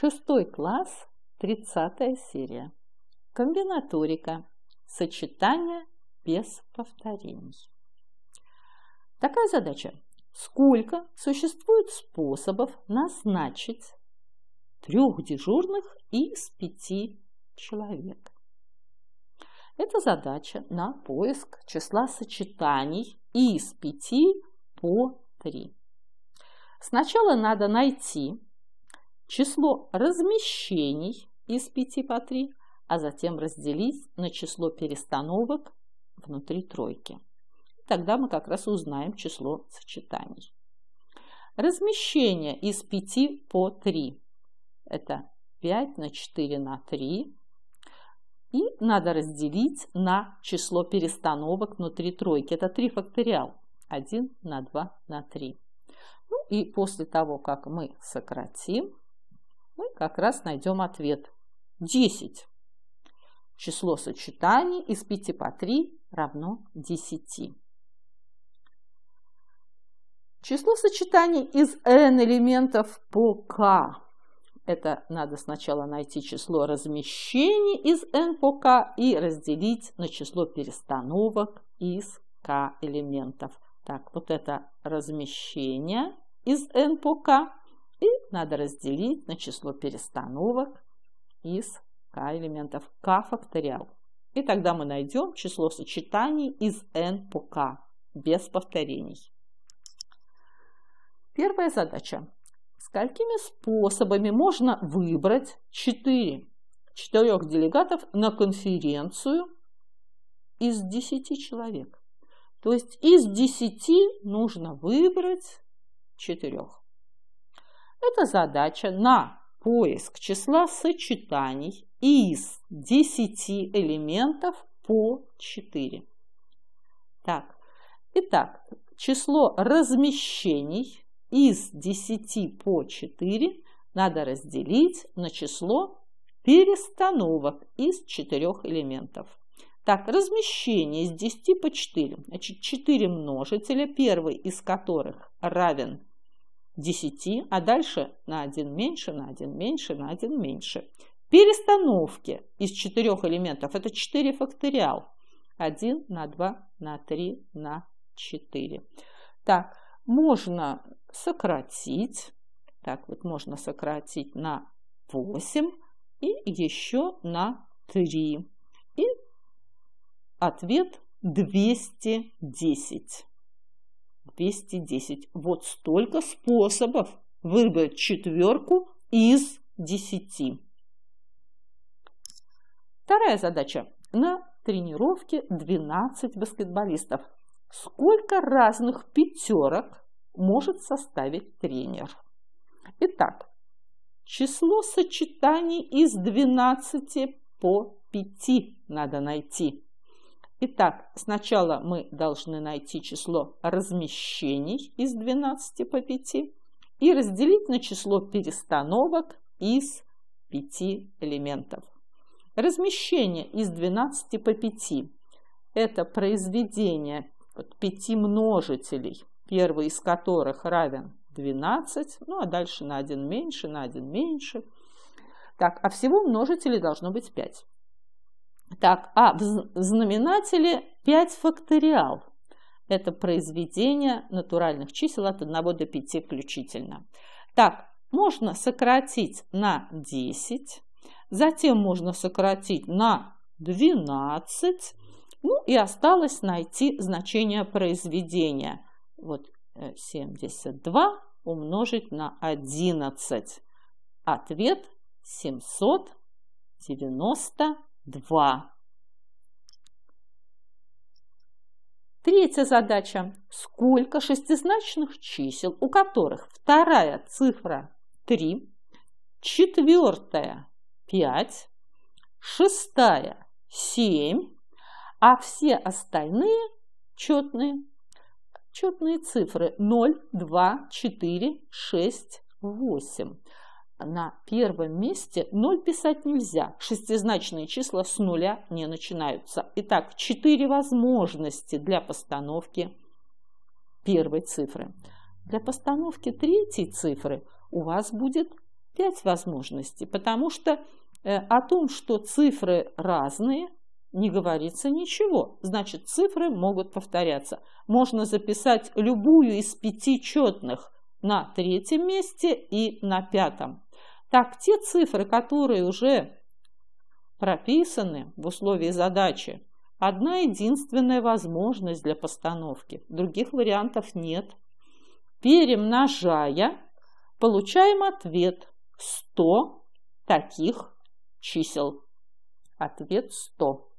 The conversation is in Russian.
Шестой класс, 30 серия. Комбинаторика. Сочетание без повторений. Такая задача. Сколько существует способов назначить трех дежурных из пяти человек? Это задача на поиск числа сочетаний из пяти по три. Сначала надо найти число размещений из 5 по 3, а затем разделить на число перестановок внутри тройки. Тогда мы как раз узнаем число сочетаний. Размещение из 5 по 3. Это 5 на 4 на 3. И надо разделить на число перестановок внутри тройки. Это 3 факториал. 1 на 2 на 3. Ну и после того, как мы сократим, мы как раз найдем ответ. 10. Число сочетаний из 5 по 3 равно 10. Число сочетаний из n элементов по k. Это надо сначала найти число размещений из n по k и разделить на число перестановок из k элементов. Так, вот это размещение из n по k и надо разделить на число перестановок из k элементов k факториал. И тогда мы найдем число сочетаний из n по k без повторений. Первая задача. Сколькими способами можно выбрать 4, четырех делегатов на конференцию из 10 человек? То есть из 10 нужно выбрать 4. Это задача на поиск числа сочетаний из 10 элементов по 4. Так, итак, число размещений из 10 по 4 надо разделить на число перестановок из 4 элементов. Так, размещение из 10 по 4. Значит, 4 множителя, первый из которых равен 10, а дальше на один меньше, на один меньше, на один меньше. Перестановки из четырех элементов – это 4 факториал. 1 на 2 на 3 на 4. Так, можно сократить. Так, вот можно сократить на 8 и еще на 3. И ответ 210. 210. Вот столько способов выбрать четверку из 10. Вторая задача. На тренировке 12 баскетболистов. Сколько разных пятерок может составить тренер? Итак, число сочетаний из 12 по 5 надо найти. Итак, сначала мы должны найти число размещений из 12 по 5 и разделить на число перестановок из 5 элементов. Размещение из 12 по 5 – это произведение пяти множителей, первый из которых равен 12, ну а дальше на один меньше, на один меньше. Так, а всего множителей должно быть 5. Так, а в знаменателе 5 факториал. Это произведение натуральных чисел от 1 до 5 включительно. Так, можно сократить на 10, затем можно сократить на 12, ну и осталось найти значение произведения. Вот 72 э, умножить на 11. Ответ 790 два. Третья задача. Сколько шестизначных чисел, у которых вторая цифра 3, четвертая 5, шестая 7, а все остальные четные, четные цифры 0, 2, 4, 6, 8 на первом месте 0 писать нельзя. Шестизначные числа с нуля не начинаются. Итак, 4 возможности для постановки первой цифры. Для постановки третьей цифры у вас будет 5 возможностей, потому что э, о том, что цифры разные, не говорится ничего. Значит, цифры могут повторяться. Можно записать любую из пяти четных на третьем месте и на пятом так те цифры, которые уже прописаны в условии задачи, одна единственная возможность для постановки. Других вариантов нет. Перемножая, получаем ответ 100 таких чисел. Ответ 100.